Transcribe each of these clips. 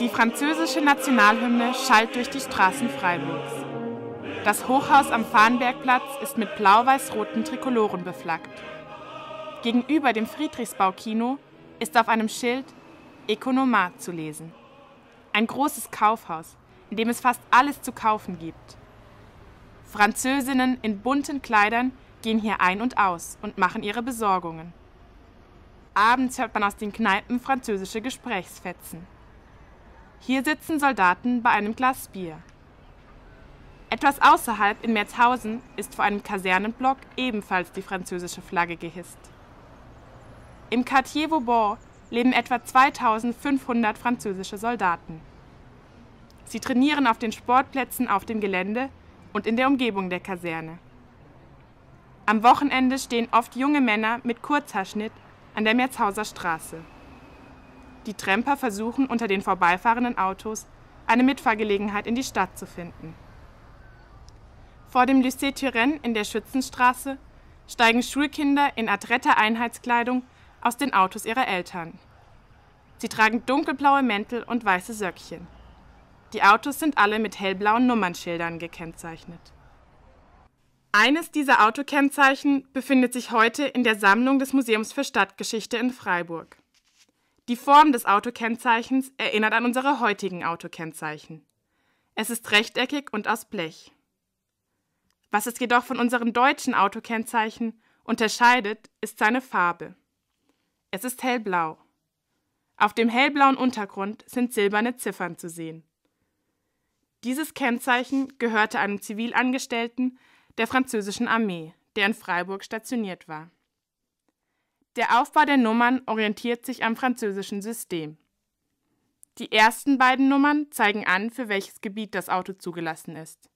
Die französische Nationalhymne schallt durch die Straßen Freiburgs. Das Hochhaus am Farnbergplatz ist mit blau-weiß-roten Trikoloren beflaggt. Gegenüber dem Friedrichsbau-Kino ist auf einem Schild Economat zu lesen. Ein großes Kaufhaus, in dem es fast alles zu kaufen gibt. Französinnen in bunten Kleidern gehen hier ein und aus und machen ihre Besorgungen. Abends hört man aus den Kneipen französische Gesprächsfetzen. Hier sitzen Soldaten bei einem Glas Bier. Etwas außerhalb in Merzhausen ist vor einem Kasernenblock ebenfalls die französische Flagge gehisst. Im Quartier Vauban leben etwa 2500 französische Soldaten. Sie trainieren auf den Sportplätzen auf dem Gelände und in der Umgebung der Kaserne. Am Wochenende stehen oft junge Männer mit Kurzhaarschnitt an der Merzhauser Straße. Die Tremper versuchen unter den vorbeifahrenden Autos eine Mitfahrgelegenheit in die Stadt zu finden. Vor dem Lycée Turenne in der Schützenstraße steigen Schulkinder in adretter Einheitskleidung aus den Autos ihrer Eltern. Sie tragen dunkelblaue Mäntel und weiße Söckchen. Die Autos sind alle mit hellblauen Nummernschildern gekennzeichnet. Eines dieser Autokennzeichen befindet sich heute in der Sammlung des Museums für Stadtgeschichte in Freiburg. Die Form des Autokennzeichens erinnert an unsere heutigen Autokennzeichen. Es ist rechteckig und aus Blech. Was es jedoch von unseren deutschen Autokennzeichen unterscheidet, ist seine Farbe. Es ist hellblau. Auf dem hellblauen Untergrund sind silberne Ziffern zu sehen. Dieses Kennzeichen gehörte einem Zivilangestellten der französischen Armee, der in Freiburg stationiert war. Der Aufbau der Nummern orientiert sich am französischen System. Die ersten beiden Nummern zeigen an, für welches Gebiet das Auto zugelassen ist.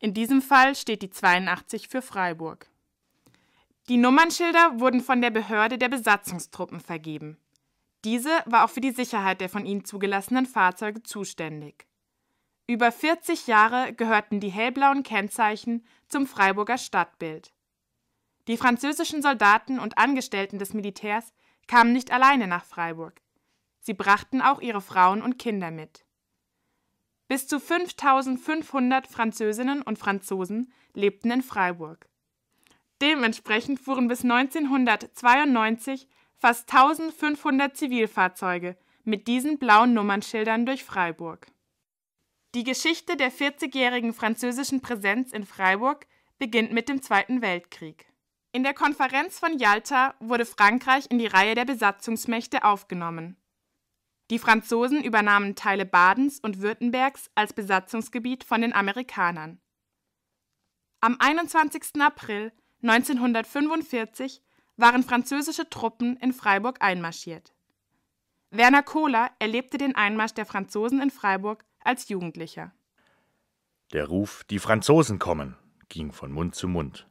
In diesem Fall steht die 82 für Freiburg. Die Nummernschilder wurden von der Behörde der Besatzungstruppen vergeben. Diese war auch für die Sicherheit der von ihnen zugelassenen Fahrzeuge zuständig. Über 40 Jahre gehörten die hellblauen Kennzeichen zum Freiburger Stadtbild. Die französischen Soldaten und Angestellten des Militärs kamen nicht alleine nach Freiburg. Sie brachten auch ihre Frauen und Kinder mit. Bis zu 5500 Französinnen und Franzosen lebten in Freiburg. Dementsprechend fuhren bis 1992 fast 1500 Zivilfahrzeuge mit diesen blauen Nummernschildern durch Freiburg. Die Geschichte der 40-jährigen französischen Präsenz in Freiburg beginnt mit dem Zweiten Weltkrieg. In der Konferenz von Yalta wurde Frankreich in die Reihe der Besatzungsmächte aufgenommen. Die Franzosen übernahmen Teile Badens und Württembergs als Besatzungsgebiet von den Amerikanern. Am 21. April 1945 waren französische Truppen in Freiburg einmarschiert. Werner Kohler erlebte den Einmarsch der Franzosen in Freiburg als Jugendlicher. Der Ruf Die Franzosen kommen ging von Mund zu Mund.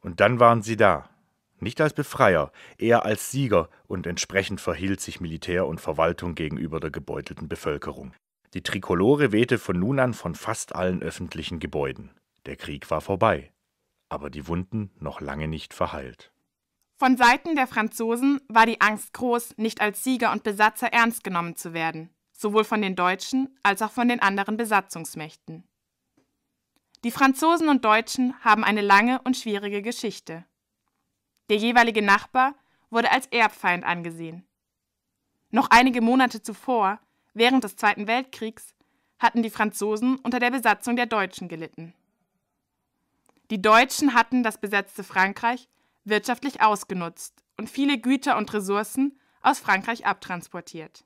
Und dann waren sie da, nicht als Befreier, eher als Sieger und entsprechend verhielt sich Militär und Verwaltung gegenüber der gebeutelten Bevölkerung. Die Trikolore wehte von nun an von fast allen öffentlichen Gebäuden. Der Krieg war vorbei, aber die Wunden noch lange nicht verheilt. Von Seiten der Franzosen war die Angst groß, nicht als Sieger und Besatzer ernst genommen zu werden, sowohl von den Deutschen als auch von den anderen Besatzungsmächten. Die Franzosen und Deutschen haben eine lange und schwierige Geschichte. Der jeweilige Nachbar wurde als Erbfeind angesehen. Noch einige Monate zuvor, während des Zweiten Weltkriegs, hatten die Franzosen unter der Besatzung der Deutschen gelitten. Die Deutschen hatten das besetzte Frankreich wirtschaftlich ausgenutzt und viele Güter und Ressourcen aus Frankreich abtransportiert.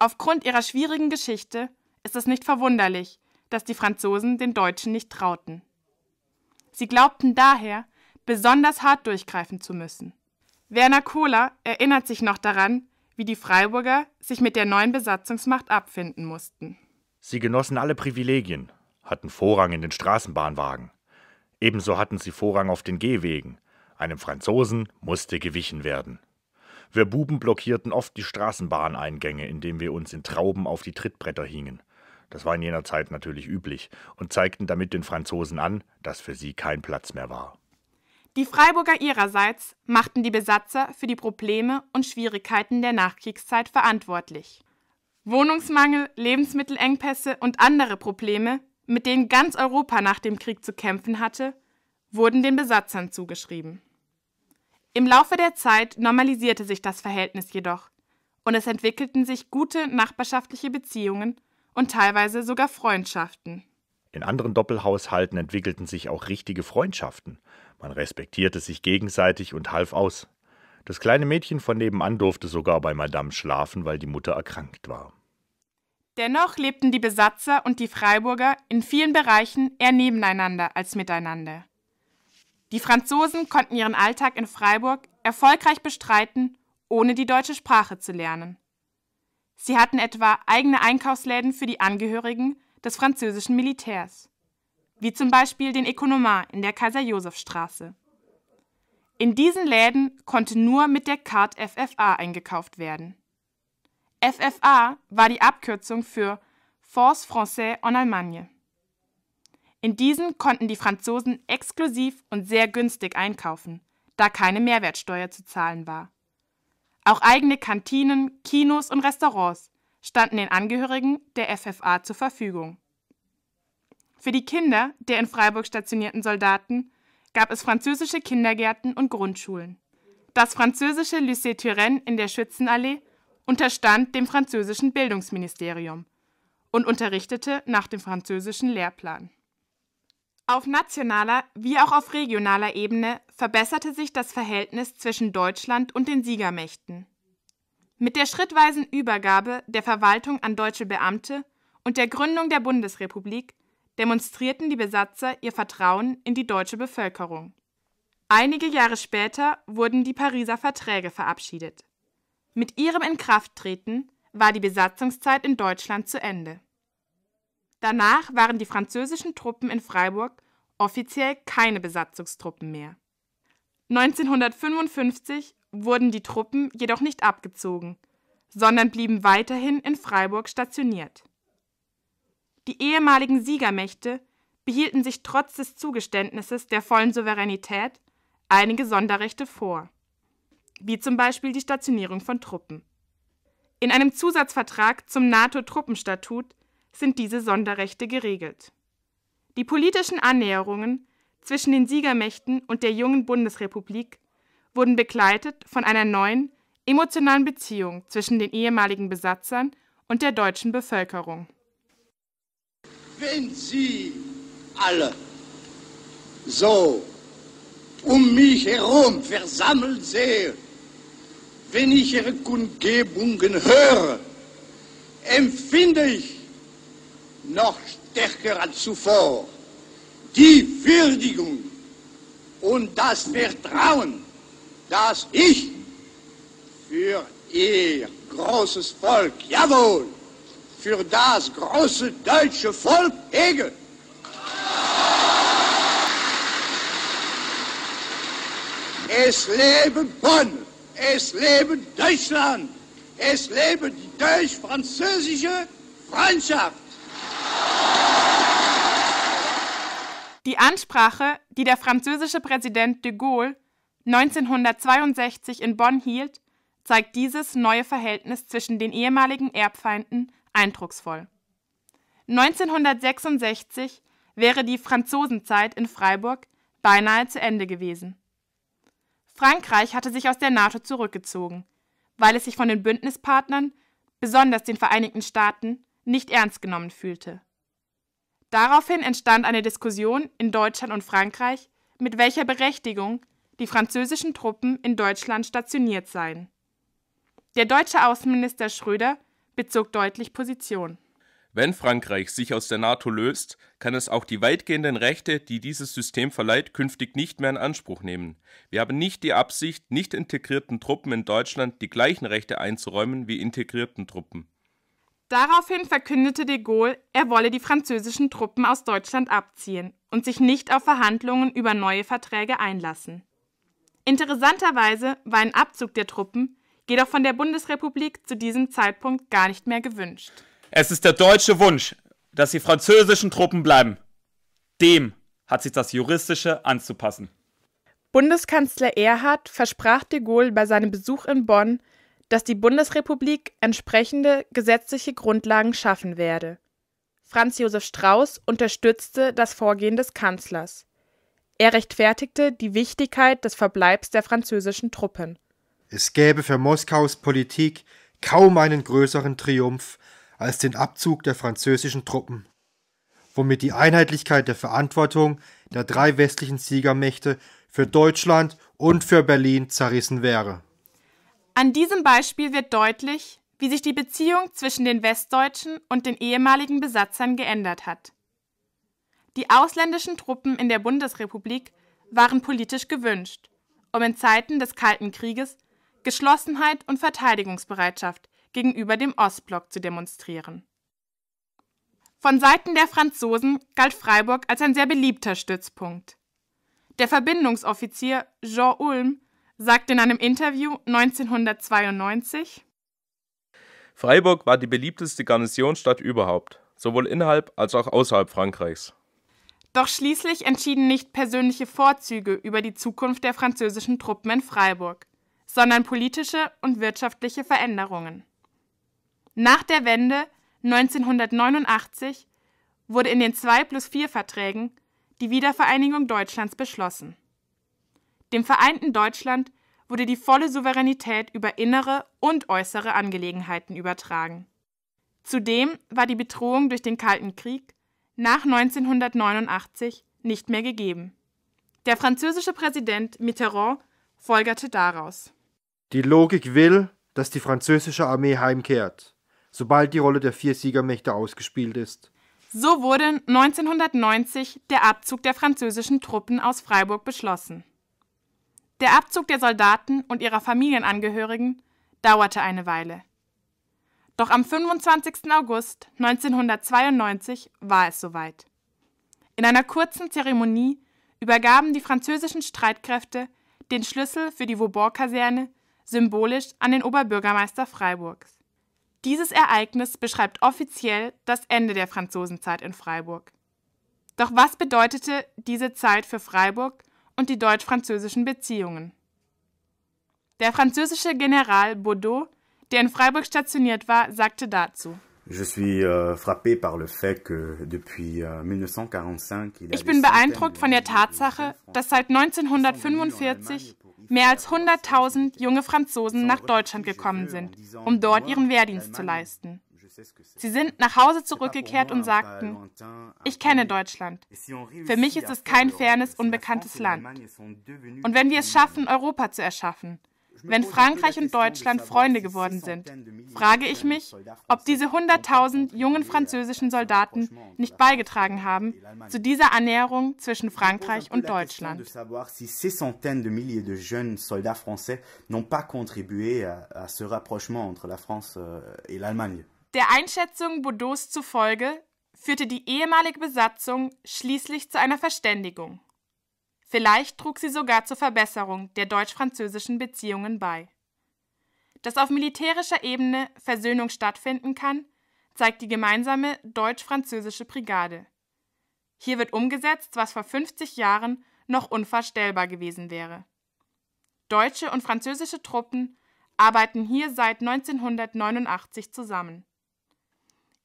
Aufgrund ihrer schwierigen Geschichte ist es nicht verwunderlich, dass die Franzosen den Deutschen nicht trauten. Sie glaubten daher, besonders hart durchgreifen zu müssen. Werner Kohler erinnert sich noch daran, wie die Freiburger sich mit der neuen Besatzungsmacht abfinden mussten. Sie genossen alle Privilegien, hatten Vorrang in den Straßenbahnwagen. Ebenso hatten sie Vorrang auf den Gehwegen. Einem Franzosen musste gewichen werden. Wir Buben blockierten oft die Straßenbahneingänge, indem wir uns in Trauben auf die Trittbretter hingen. Das war in jener Zeit natürlich üblich und zeigten damit den Franzosen an, dass für sie kein Platz mehr war. Die Freiburger ihrerseits machten die Besatzer für die Probleme und Schwierigkeiten der Nachkriegszeit verantwortlich. Wohnungsmangel, Lebensmittelengpässe und andere Probleme, mit denen ganz Europa nach dem Krieg zu kämpfen hatte, wurden den Besatzern zugeschrieben. Im Laufe der Zeit normalisierte sich das Verhältnis jedoch und es entwickelten sich gute nachbarschaftliche Beziehungen und teilweise sogar Freundschaften. In anderen Doppelhaushalten entwickelten sich auch richtige Freundschaften. Man respektierte sich gegenseitig und half aus. Das kleine Mädchen von nebenan durfte sogar bei Madame schlafen, weil die Mutter erkrankt war. Dennoch lebten die Besatzer und die Freiburger in vielen Bereichen eher nebeneinander als miteinander. Die Franzosen konnten ihren Alltag in Freiburg erfolgreich bestreiten, ohne die deutsche Sprache zu lernen. Sie hatten etwa eigene Einkaufsläden für die Angehörigen des französischen Militärs, wie zum Beispiel den Economar in der Kaiser-Josef-Straße. In diesen Läden konnte nur mit der Card FFA eingekauft werden. FFA war die Abkürzung für Force Française en Allemagne. In diesen konnten die Franzosen exklusiv und sehr günstig einkaufen, da keine Mehrwertsteuer zu zahlen war. Auch eigene Kantinen, Kinos und Restaurants standen den Angehörigen der FFA zur Verfügung. Für die Kinder der in Freiburg stationierten Soldaten gab es französische Kindergärten und Grundschulen. Das französische Lycée Turenne in der Schützenallee unterstand dem französischen Bildungsministerium und unterrichtete nach dem französischen Lehrplan. Auf nationaler wie auch auf regionaler Ebene verbesserte sich das Verhältnis zwischen Deutschland und den Siegermächten. Mit der schrittweisen Übergabe der Verwaltung an deutsche Beamte und der Gründung der Bundesrepublik demonstrierten die Besatzer ihr Vertrauen in die deutsche Bevölkerung. Einige Jahre später wurden die Pariser Verträge verabschiedet. Mit ihrem Inkrafttreten war die Besatzungszeit in Deutschland zu Ende. Danach waren die französischen Truppen in Freiburg offiziell keine Besatzungstruppen mehr. 1955 wurden die Truppen jedoch nicht abgezogen, sondern blieben weiterhin in Freiburg stationiert. Die ehemaligen Siegermächte behielten sich trotz des Zugeständnisses der vollen Souveränität einige Sonderrechte vor, wie zum Beispiel die Stationierung von Truppen. In einem Zusatzvertrag zum NATO-Truppenstatut sind diese Sonderrechte geregelt. Die politischen Annäherungen zwischen den Siegermächten und der jungen Bundesrepublik wurden begleitet von einer neuen, emotionalen Beziehung zwischen den ehemaligen Besatzern und der deutschen Bevölkerung. Wenn Sie alle so um mich herum versammelt sehen, wenn ich Ihre Kundgebungen höre, empfinde ich noch stärker als zuvor die Würdigung und das Vertrauen dass ich für ihr großes Volk, jawohl, für das große deutsche Volk hege. Es lebe Bonn, es lebe Deutschland, es lebe die deutsch-französische Freundschaft. Die Ansprache, die der französische Präsident de Gaulle 1962 in Bonn hielt, zeigt dieses neue Verhältnis zwischen den ehemaligen Erbfeinden eindrucksvoll. 1966 wäre die Franzosenzeit in Freiburg beinahe zu Ende gewesen. Frankreich hatte sich aus der NATO zurückgezogen, weil es sich von den Bündnispartnern, besonders den Vereinigten Staaten, nicht ernst genommen fühlte. Daraufhin entstand eine Diskussion in Deutschland und Frankreich, mit welcher Berechtigung die französischen Truppen in Deutschland stationiert seien. Der deutsche Außenminister Schröder bezog deutlich Position. Wenn Frankreich sich aus der NATO löst, kann es auch die weitgehenden Rechte, die dieses System verleiht, künftig nicht mehr in Anspruch nehmen. Wir haben nicht die Absicht, nicht integrierten Truppen in Deutschland die gleichen Rechte einzuräumen wie integrierten Truppen. Daraufhin verkündete de Gaulle, er wolle die französischen Truppen aus Deutschland abziehen und sich nicht auf Verhandlungen über neue Verträge einlassen. Interessanterweise war ein Abzug der Truppen jedoch von der Bundesrepublik zu diesem Zeitpunkt gar nicht mehr gewünscht. Es ist der deutsche Wunsch, dass die französischen Truppen bleiben. Dem hat sich das Juristische anzupassen. Bundeskanzler Erhard versprach de Gaulle bei seinem Besuch in Bonn, dass die Bundesrepublik entsprechende gesetzliche Grundlagen schaffen werde. Franz Josef Strauß unterstützte das Vorgehen des Kanzlers. Er rechtfertigte die Wichtigkeit des Verbleibs der französischen Truppen. Es gäbe für Moskaus Politik kaum einen größeren Triumph als den Abzug der französischen Truppen, womit die Einheitlichkeit der Verantwortung der drei westlichen Siegermächte für Deutschland und für Berlin zerrissen wäre. An diesem Beispiel wird deutlich, wie sich die Beziehung zwischen den Westdeutschen und den ehemaligen Besatzern geändert hat. Die ausländischen Truppen in der Bundesrepublik waren politisch gewünscht, um in Zeiten des Kalten Krieges Geschlossenheit und Verteidigungsbereitschaft gegenüber dem Ostblock zu demonstrieren. Von Seiten der Franzosen galt Freiburg als ein sehr beliebter Stützpunkt. Der Verbindungsoffizier Jean Ulm sagte in einem Interview 1992: Freiburg war die beliebteste Garnisonsstadt überhaupt, sowohl innerhalb als auch außerhalb Frankreichs. Doch schließlich entschieden nicht persönliche Vorzüge über die Zukunft der französischen Truppen in Freiburg, sondern politische und wirtschaftliche Veränderungen. Nach der Wende 1989 wurde in den 2 plus 4 Verträgen die Wiedervereinigung Deutschlands beschlossen. Dem vereinten Deutschland wurde die volle Souveränität über innere und äußere Angelegenheiten übertragen. Zudem war die Bedrohung durch den Kalten Krieg nach 1989 nicht mehr gegeben. Der französische Präsident Mitterrand folgerte daraus. Die Logik will, dass die französische Armee heimkehrt, sobald die Rolle der vier Siegermächte ausgespielt ist. So wurde 1990 der Abzug der französischen Truppen aus Freiburg beschlossen. Der Abzug der Soldaten und ihrer Familienangehörigen dauerte eine Weile. Doch am 25. August 1992 war es soweit. In einer kurzen Zeremonie übergaben die französischen Streitkräfte den Schlüssel für die Vauban-Kaserne symbolisch an den Oberbürgermeister Freiburgs. Dieses Ereignis beschreibt offiziell das Ende der Franzosenzeit in Freiburg. Doch was bedeutete diese Zeit für Freiburg und die deutsch-französischen Beziehungen? Der französische General Baudot der in Freiburg stationiert war, sagte dazu. Euh, euh, ich bin beeindruckt von der Tatsache, dass seit 1945 mehr als 100.000 junge Franzosen nach Deutschland gekommen sind, um dort ihren Wehrdienst zu leisten. Sie sind nach Hause zurückgekehrt und sagten, ich kenne Deutschland. Für mich ist es kein fernes, unbekanntes Land. Und wenn wir es schaffen, Europa zu erschaffen, wenn Frankreich und Deutschland Freunde geworden sind, frage ich mich, ob diese 100.000 jungen französischen Soldaten nicht beigetragen haben zu dieser Annäherung zwischen Frankreich und Deutschland. Euh, der Einschätzung Baudots zufolge führte die ehemalige Besatzung schließlich zu einer Verständigung. Vielleicht trug sie sogar zur Verbesserung der deutsch-französischen Beziehungen bei. Dass auf militärischer Ebene Versöhnung stattfinden kann, zeigt die gemeinsame deutsch-französische Brigade. Hier wird umgesetzt, was vor 50 Jahren noch unvorstellbar gewesen wäre. Deutsche und französische Truppen arbeiten hier seit 1989 zusammen.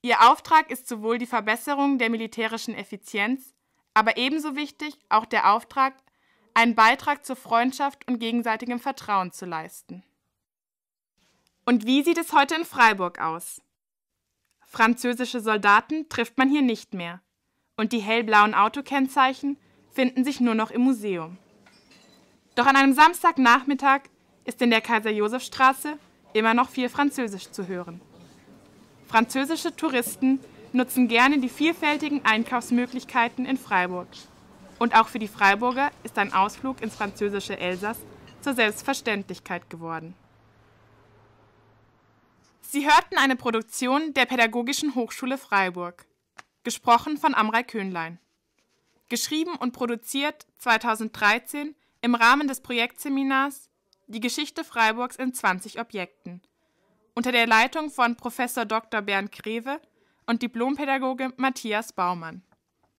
Ihr Auftrag ist sowohl die Verbesserung der militärischen Effizienz aber ebenso wichtig auch der Auftrag, einen Beitrag zur Freundschaft und gegenseitigem Vertrauen zu leisten. Und wie sieht es heute in Freiburg aus? Französische Soldaten trifft man hier nicht mehr. Und die hellblauen Autokennzeichen finden sich nur noch im Museum. Doch an einem Samstagnachmittag ist in der Kaiser-Josef-Straße immer noch viel Französisch zu hören. Französische Touristen nutzen gerne die vielfältigen Einkaufsmöglichkeiten in Freiburg. Und auch für die Freiburger ist ein Ausflug ins französische Elsass zur Selbstverständlichkeit geworden. Sie hörten eine Produktion der Pädagogischen Hochschule Freiburg, gesprochen von Amrei Köhnlein. Geschrieben und produziert 2013 im Rahmen des Projektseminars Die Geschichte Freiburgs in 20 Objekten unter der Leitung von Prof. Dr. Bernd Krewe und Diplompädagoge Matthias Baumann.